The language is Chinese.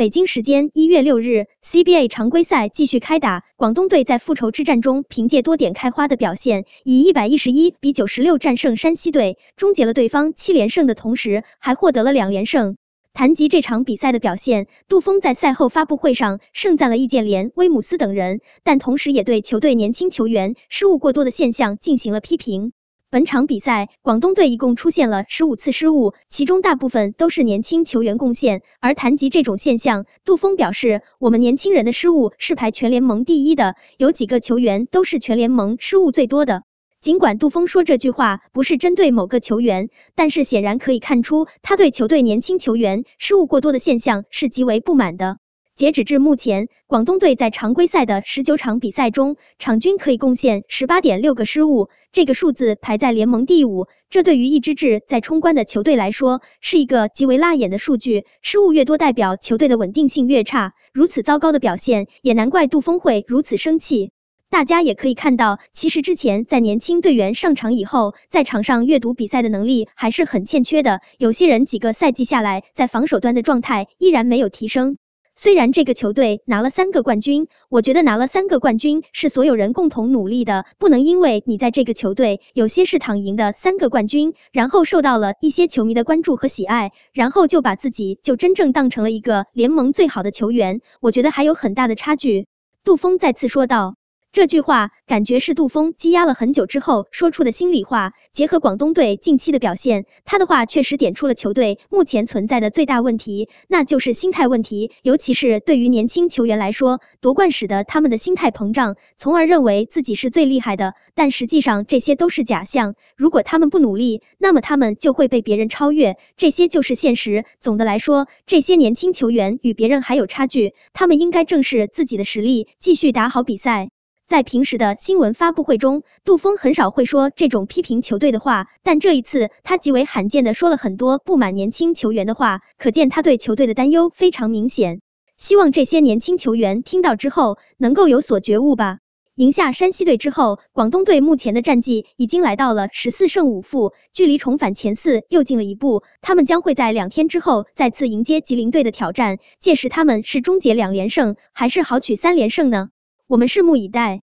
北京时间一月六日，CBA 常规赛继续开打。广东队在复仇之战中，凭借多点开花的表现，以一百一十一比九十六战胜山西队，终结了对方七连胜的同时，还获得了两连胜。谈及这场比赛的表现，杜峰在赛后发布会上盛赞了易建联、威姆斯等人，但同时也对球队年轻球员失误过多的现象进行了批评。本场比赛，广东队一共出现了十五次失误，其中大部分都是年轻球员贡献。而谈及这种现象，杜峰表示：“我们年轻人的失误是排全联盟第一的，有几个球员都是全联盟失误最多的。”尽管杜峰说这句话不是针对某个球员，但是显然可以看出他对球队年轻球员失误过多的现象是极为不满的。截止至目前，广东队在常规赛的十九场比赛中，场均可以贡献十八点六个失误，这个数字排在联盟第五。这对于一支志在冲关的球队来说，是一个极为辣眼的数据。失误越多，代表球队的稳定性越差。如此糟糕的表现，也难怪杜峰会如此生气。大家也可以看到，其实之前在年轻队员上场以后，在场上阅读比赛的能力还是很欠缺的。有些人几个赛季下来，在防守端的状态依然没有提升。虽然这个球队拿了三个冠军，我觉得拿了三个冠军是所有人共同努力的，不能因为你在这个球队有些是躺赢的三个冠军，然后受到了一些球迷的关注和喜爱，然后就把自己就真正当成了一个联盟最好的球员，我觉得还有很大的差距。杜峰再次说道。这句话感觉是杜峰积压了很久之后说出的心里话。结合广东队近期的表现，他的话确实点出了球队目前存在的最大问题，那就是心态问题。尤其是对于年轻球员来说，夺冠使得他们的心态膨胀，从而认为自己是最厉害的。但实际上，这些都是假象。如果他们不努力，那么他们就会被别人超越。这些就是现实。总的来说，这些年轻球员与别人还有差距，他们应该正视自己的实力，继续打好比赛。在平时的新闻发布会中，杜峰很少会说这种批评球队的话，但这一次他极为罕见的说了很多不满年轻球员的话，可见他对球队的担忧非常明显。希望这些年轻球员听到之后能够有所觉悟吧。赢下山西队之后，广东队目前的战绩已经来到了十四胜五负，距离重返前四又进了一步。他们将会在两天之后再次迎接吉林队的挑战，届时他们是终结两连胜，还是豪取三连胜呢？我们拭目以待。